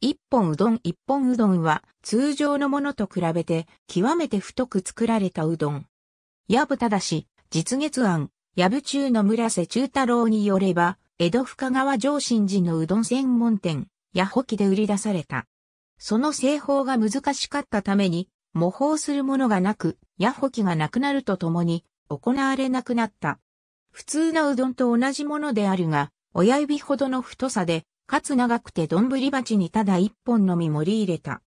一本うどん一本うどんは通常のものと比べて極めて太く作られたうどん。矢部ただし、実月案、矢部中の村瀬中太郎によれば、江戸深川上新寺のうどん専門店、矢保木で売り出された。その製法が難しかったために、模倣するものがなく、矢保木がなくなるとともに、行われなくなった。普通のうどんと同じものであるが、親指ほどの太さで、かつ長くて丼鉢にただ一本のみ盛り入れた。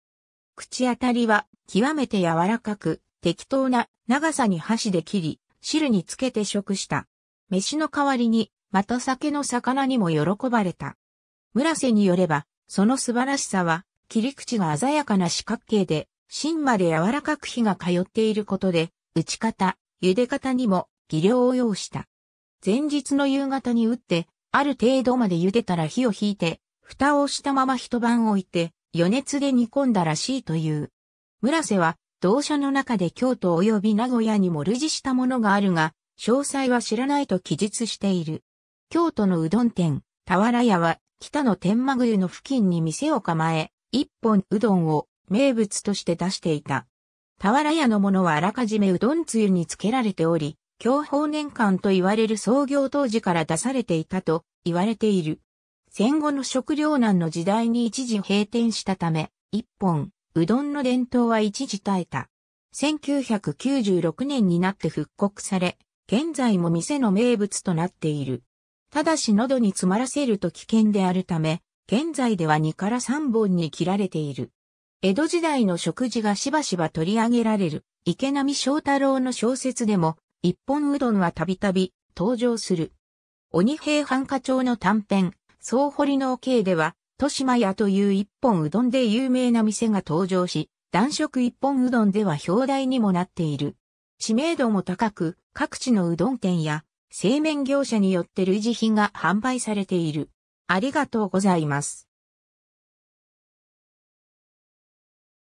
口当たりは極めて柔らかく、適当な長さに箸で切り、汁につけて食した。飯の代わりに、また酒の魚にも喜ばれた。村瀬によれば、その素晴らしさは、切り口が鮮やかな四角形で、芯まで柔らかく火が通っていることで、打ち方、茹で方にも技量を要した。前日の夕方に打って、ある程度まで茹でたら火を引いて、蓋をしたまま一晩置いて、余熱で煮込んだらしいという。村瀬は、同社の中で京都及び名古屋にも類似したものがあるが、詳細は知らないと記述している。京都のうどん店、田原屋は、北の天満宮の付近に店を構え、一本うどんを名物として出していた。田原屋のものはあらかじめうどんつゆにつけられており、享保年間と言われる創業当時から出されていたと言われている。戦後の食糧難の時代に一時閉店したため、一本、うどんの伝統は一時耐えた。1996年になって復刻され、現在も店の名物となっている。ただし喉に詰まらせると危険であるため、現在では2から3本に切られている。江戸時代の食事がしばしば取り上げられる池波正太郎の小説でも、一本うどんはたびたび登場する。鬼平犯科帳の短編、総堀の慶では、豊島屋という一本うどんで有名な店が登場し、男食一本うどんでは表題にもなっている。知名度も高く、各地のうどん店や、製麺業者によって類似品が販売されている。ありがとうございます。